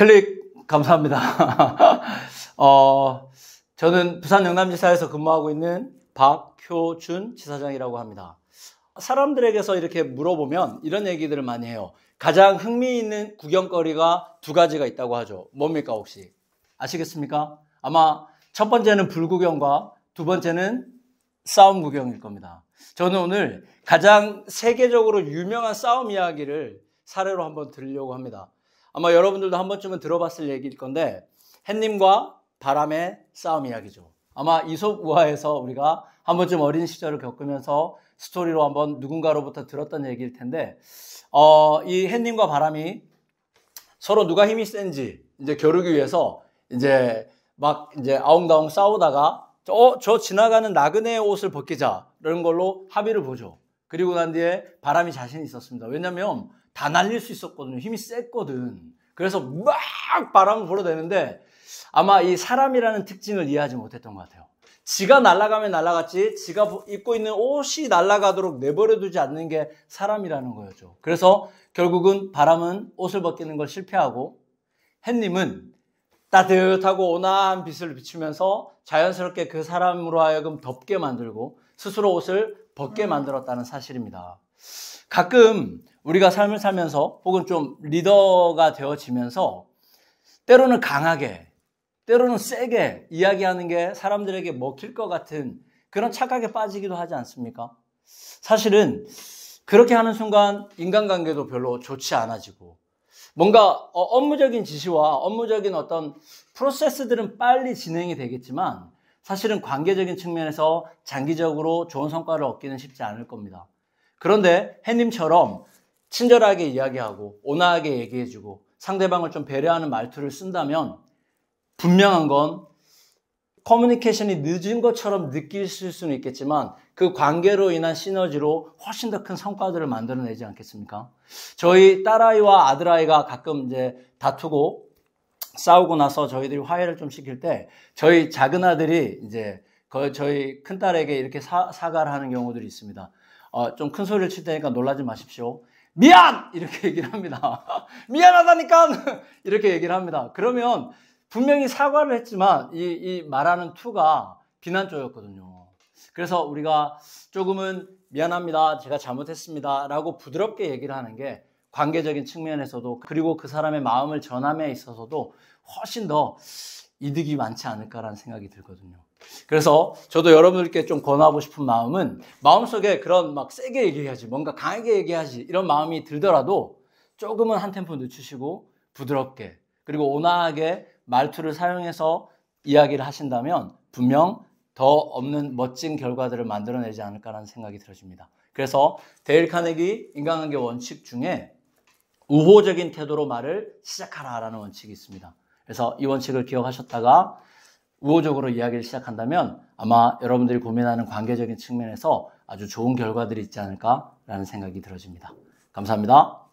클릭 감사합니다. 어, 저는 부산 영남지사에서 근무하고 있는 박효준 지사장이라고 합니다. 사람들에게서 이렇게 물어보면 이런 얘기들을 많이 해요. 가장 흥미있는 구경거리가 두 가지가 있다고 하죠. 뭡니까 혹시? 아시겠습니까? 아마 첫 번째는 불구경과 두 번째는 싸움 구경일 겁니다. 저는 오늘 가장 세계적으로 유명한 싸움 이야기를 사례로 한번 들으려고 합니다. 아마 여러분들도 한 번쯤은 들어봤을 얘기일 건데 햇님과 바람의 싸움 이야기죠. 아마 이솝 우화에서 우리가 한 번쯤 어린 시절을 겪으면서 스토리로 한 번 누군가로부터 들었던 얘기일 텐데 어, 이 햇님과 바람이 서로 누가 힘이 센지 이제 겨루기 위해서 이제 막 이제 아웅다웅 싸우다가 어, 저 지나가는 나그네의 옷을 벗기자 이런 걸로 합의를 보죠. 그리고 난 뒤에 바람이 자신이 있었습니다. 왜냐면 다 날릴 수 있었거든요. 힘이 셌거든. 그래서 막 바람을 불어대는데 아마 이 사람이라는 특징을 이해하지 못했던 것 같아요. 지가 날아가면 날아갔지, 지가 입고 있는 옷이 날아가도록 내버려두지 않는 게 사람이라는 거였죠. 그래서 결국은 바람은 옷을 벗기는 걸 실패하고, 햇님은 따뜻하고 온화한 빛을 비추면서 자연스럽게 그 사람으로 하여금 덥게 만들고, 스스로 옷을 벗게 음. 만들었다는 사실입니다. 가끔 우리가 삶을 살면서 혹은 좀 리더가 되어지면서 때로는 강하게, 때로는 세게 이야기하는 게 사람들에게 먹힐 것 같은 그런 착각에 빠지기도 하지 않습니까? 사실은 그렇게 하는 순간 인간관계도 별로 좋지 않아지고 뭔가 어, 업무적인 지시와 업무적인 어떤 프로세스들은 빨리 진행이 되겠지만 사실은 관계적인 측면에서 장기적으로 좋은 성과를 얻기는 쉽지 않을 겁니다. 그런데 해님처럼 친절하게 이야기하고 온화하게 얘기해주고 상대방을 좀 배려하는 말투를 쓴다면 분명한 건 커뮤니케이션이 늦은 것처럼 느끼실 수는 있겠지만 그 관계로 인한 시너지로 훨씬 더 큰 성과들을 만들어내지 않겠습니까? 저희 딸아이와 아들아이가 가끔 이제 다투고 싸우고 나서 저희들이 화해를 좀 시킬 때 저희 작은 아들이 이제 그 저희 큰 딸에게 이렇게 사, 사과를 하는 경우들이 있습니다. 어, 좀 큰 소리를 칠 테니까 놀라지 마십시오. 미안! 이렇게 얘기를 합니다. 미안하다니까! 이렇게 얘기를 합니다. 그러면 분명히 사과를 했지만 이, 이 말하는 투가 비난조였거든요. 그래서 우리가 조금은 미안합니다. 제가 잘못했습니다. 라고 부드럽게 얘기를 하는 게 관계적인 측면에서도 그리고 그 사람의 마음을 전함에 있어서도 훨씬 더 이득이 많지 않을까라는 생각이 들거든요. 그래서 저도 여러분들께 좀 권하고 싶은 마음은 마음속에 그런 막 세게 얘기해야지, 뭔가 강하게 얘기하지 이런 마음이 들더라도 조금은 한 템포 늦추시고 부드럽게 그리고 온화하게 말투를 사용해서 이야기를 하신다면 분명 더 없는 멋진 결과들을 만들어내지 않을까라는 생각이 들어집니다. 그래서 데일 카네기 인간관계 원칙 중에 우호적인 태도로 말을 시작하라라는 원칙이 있습니다. 그래서 이 원칙을 기억하셨다가 우호적으로 이야기를 시작한다면 아마 여러분들이 고민하는 관계적인 측면에서 아주 좋은 결과들이 있지 않을까라는 생각이 들어집니다. 감사합니다.